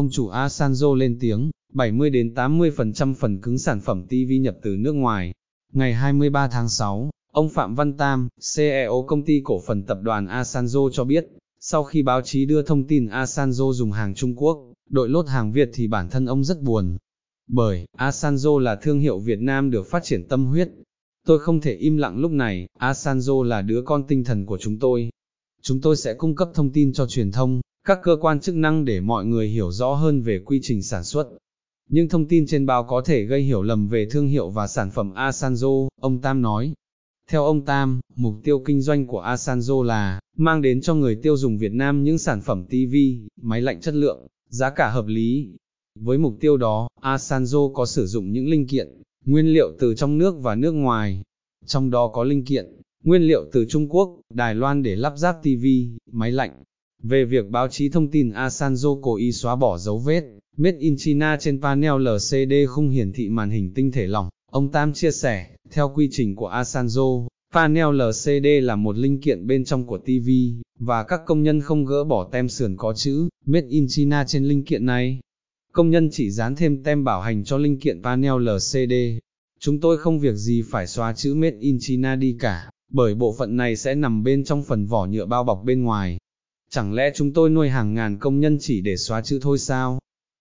Ông chủ Asanjo lên tiếng, 70 đến 80% phần cứng sản phẩm TV nhập từ nước ngoài. Ngày 23 tháng 6, ông Phạm Văn Tam, CEO công ty cổ phần tập đoàn Asanjo cho biết, sau khi báo chí đưa thông tin Asanjo dùng hàng Trung Quốc, đội lốt hàng Việt thì bản thân ông rất buồn. Bởi, Asanjo là thương hiệu Việt Nam được phát triển tâm huyết. Tôi không thể im lặng lúc này, Asanjo là đứa con tinh thần của chúng tôi. Chúng tôi sẽ cung cấp thông tin cho truyền thông, các cơ quan chức năng để mọi người hiểu rõ hơn về quy trình sản xuất. Những thông tin trên báo có thể gây hiểu lầm về thương hiệu và sản phẩm Asanzo, ông Tam nói. Theo ông Tam, mục tiêu kinh doanh của Asanzo là mang đến cho người tiêu dùng Việt Nam những sản phẩm TV, máy lạnh chất lượng, giá cả hợp lý. Với mục tiêu đó, Asanzo có sử dụng những linh kiện, nguyên liệu từ trong nước và nước ngoài, trong đó có linh kiện, nguyên liệu từ Trung Quốc, Đài Loan để lắp ráp TV, máy lạnh, về việc báo chí thông tin Asanzo cố ý xóa bỏ dấu vết, Made in China trên panel LCD không hiển thị màn hình tinh thể lỏng, ông Tam chia sẻ, theo quy trình của Asanzo, panel LCD là một linh kiện bên trong của TV, và các công nhân không gỡ bỏ tem sườn có chữ Made in China trên linh kiện này. Công nhân chỉ dán thêm tem bảo hành cho linh kiện panel LCD. Chúng tôi không việc gì phải xóa chữ Made in China đi cả, bởi bộ phận này sẽ nằm bên trong phần vỏ nhựa bao bọc bên ngoài chẳng lẽ chúng tôi nuôi hàng ngàn công nhân chỉ để xóa chữ thôi sao?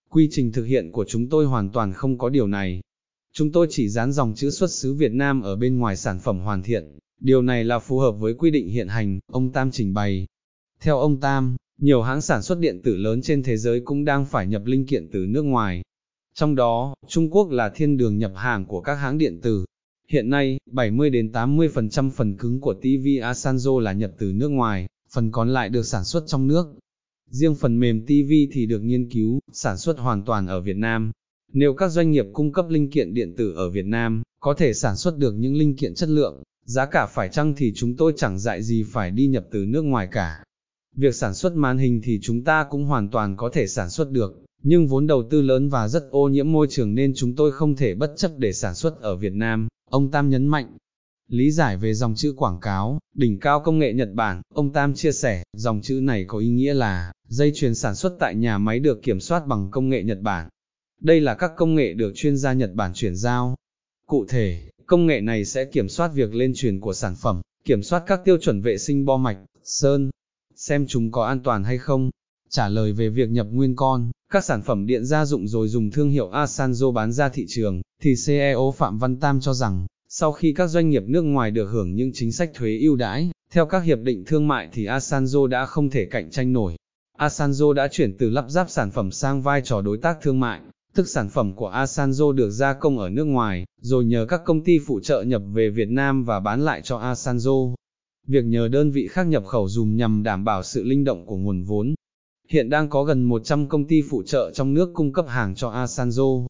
Quy trình thực hiện của chúng tôi hoàn toàn không có điều này. Chúng tôi chỉ dán dòng chữ xuất xứ Việt Nam ở bên ngoài sản phẩm hoàn thiện, điều này là phù hợp với quy định hiện hành, ông Tam trình bày. Theo ông Tam, nhiều hãng sản xuất điện tử lớn trên thế giới cũng đang phải nhập linh kiện từ nước ngoài. Trong đó, Trung Quốc là thiên đường nhập hàng của các hãng điện tử. Hiện nay, 70 đến 80% phần cứng của TV Asanzo là nhập từ nước ngoài, phần còn lại được sản xuất trong nước. Riêng phần mềm TV thì được nghiên cứu, sản xuất hoàn toàn ở Việt Nam. Nếu các doanh nghiệp cung cấp linh kiện điện tử ở Việt Nam, có thể sản xuất được những linh kiện chất lượng, giá cả phải chăng thì chúng tôi chẳng dạy gì phải đi nhập từ nước ngoài cả. Việc sản xuất màn hình thì chúng ta cũng hoàn toàn có thể sản xuất được, nhưng vốn đầu tư lớn và rất ô nhiễm môi trường nên chúng tôi không thể bất chấp để sản xuất ở Việt Nam, ông Tam nhấn mạnh. Lý giải về dòng chữ quảng cáo, đỉnh cao công nghệ Nhật Bản, ông Tam chia sẻ, dòng chữ này có ý nghĩa là, dây chuyền sản xuất tại nhà máy được kiểm soát bằng công nghệ Nhật Bản. Đây là các công nghệ được chuyên gia Nhật Bản chuyển giao. Cụ thể, công nghệ này sẽ kiểm soát việc lên truyền của sản phẩm, kiểm soát các tiêu chuẩn vệ sinh bo mạch, sơn, xem chúng có an toàn hay không. Trả lời về việc nhập nguyên con, các sản phẩm điện gia dụng rồi dùng thương hiệu Asanzo bán ra thị trường, thì CEO Phạm Văn Tam cho rằng, sau khi các doanh nghiệp nước ngoài được hưởng những chính sách thuế ưu đãi, theo các hiệp định thương mại thì Asanzo đã không thể cạnh tranh nổi. Asanzo đã chuyển từ lắp ráp sản phẩm sang vai trò đối tác thương mại, tức sản phẩm của Asanzo được gia công ở nước ngoài, rồi nhờ các công ty phụ trợ nhập về Việt Nam và bán lại cho Asanzo. Việc nhờ đơn vị khác nhập khẩu dùm nhằm đảm bảo sự linh động của nguồn vốn. Hiện đang có gần 100 công ty phụ trợ trong nước cung cấp hàng cho Asanzo.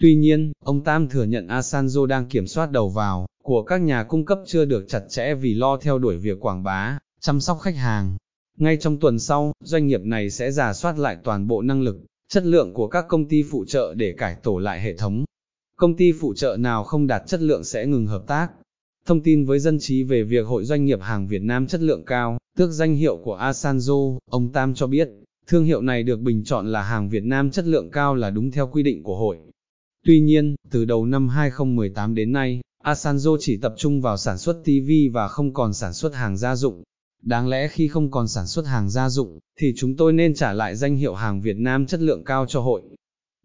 Tuy nhiên, ông Tam thừa nhận Asanzo đang kiểm soát đầu vào của các nhà cung cấp chưa được chặt chẽ vì lo theo đuổi việc quảng bá, chăm sóc khách hàng. Ngay trong tuần sau, doanh nghiệp này sẽ giả soát lại toàn bộ năng lực, chất lượng của các công ty phụ trợ để cải tổ lại hệ thống. Công ty phụ trợ nào không đạt chất lượng sẽ ngừng hợp tác. Thông tin với dân trí về việc Hội Doanh nghiệp hàng Việt Nam chất lượng cao, tước danh hiệu của Asanzo, ông Tam cho biết, thương hiệu này được bình chọn là hàng Việt Nam chất lượng cao là đúng theo quy định của hội. Tuy nhiên, từ đầu năm 2018 đến nay, Asanzo chỉ tập trung vào sản xuất TV và không còn sản xuất hàng gia dụng. Đáng lẽ khi không còn sản xuất hàng gia dụng, thì chúng tôi nên trả lại danh hiệu hàng Việt Nam chất lượng cao cho hội.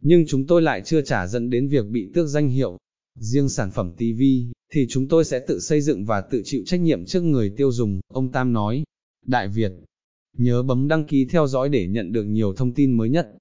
Nhưng chúng tôi lại chưa trả dẫn đến việc bị tước danh hiệu. Riêng sản phẩm TV, thì chúng tôi sẽ tự xây dựng và tự chịu trách nhiệm trước người tiêu dùng, ông Tam nói. Đại Việt, nhớ bấm đăng ký theo dõi để nhận được nhiều thông tin mới nhất.